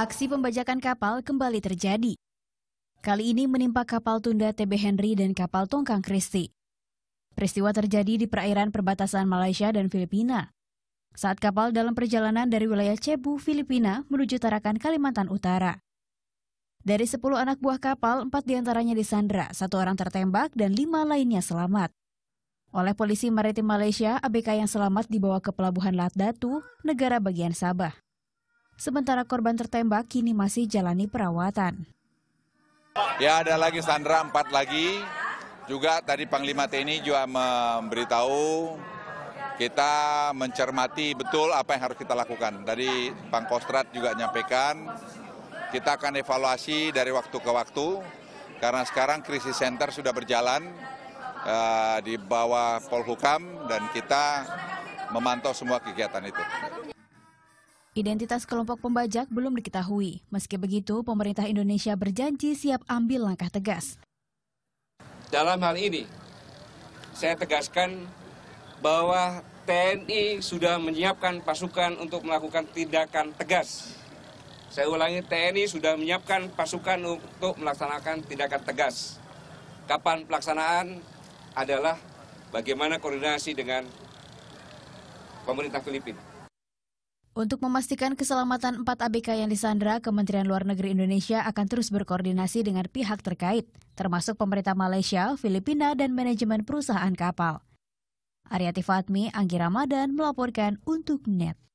Aksi pembajakan kapal kembali terjadi. Kali ini menimpa kapal tunda TB Henry dan kapal tongkang Christie. Peristiwa terjadi di perairan perbatasan Malaysia dan Filipina. Saat kapal dalam perjalanan dari wilayah Cebu, Filipina menuju Tarakan, Kalimantan Utara. Dari 10 anak buah kapal, 4 diantaranya disandra, satu orang tertembak dan 5 lainnya selamat. Oleh polisi maritim Malaysia, ABK yang selamat dibawa ke pelabuhan Lat Datu, negara bagian Sabah. Sementara korban tertembak kini masih jalani perawatan. Ya ada lagi Sandra, empat lagi. Juga tadi Panglima TNI juga memberitahu kita mencermati betul apa yang harus kita lakukan. Dari Pangkostrat juga menyampaikan, kita akan evaluasi dari waktu ke waktu, karena sekarang krisis center sudah berjalan uh, di bawah Polhukam dan kita memantau semua kegiatan itu. Identitas kelompok pembajak belum diketahui. Meski begitu, pemerintah Indonesia berjanji siap ambil langkah tegas. Dalam hal ini, saya tegaskan bahwa TNI sudah menyiapkan pasukan untuk melakukan tindakan tegas. Saya ulangi, TNI sudah menyiapkan pasukan untuk melaksanakan tindakan tegas. Kapan pelaksanaan adalah bagaimana koordinasi dengan pemerintah Filipina. Untuk memastikan keselamatan empat ABK yang disandra, Kementerian Luar Negeri Indonesia akan terus berkoordinasi dengan pihak terkait, termasuk pemerintah Malaysia, Filipina, dan manajemen perusahaan kapal. Ariati Fatmi, Anggi Ramadan melaporkan untuk NET.